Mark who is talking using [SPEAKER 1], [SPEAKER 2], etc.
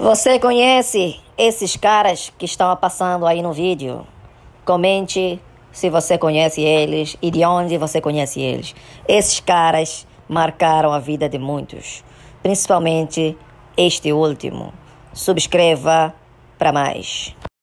[SPEAKER 1] Você conhece esses caras que estão passando aí no vídeo? Comente se você conhece eles e de onde você conhece eles. Esses caras marcaram a vida de muitos, principalmente este último. Subscreva para mais.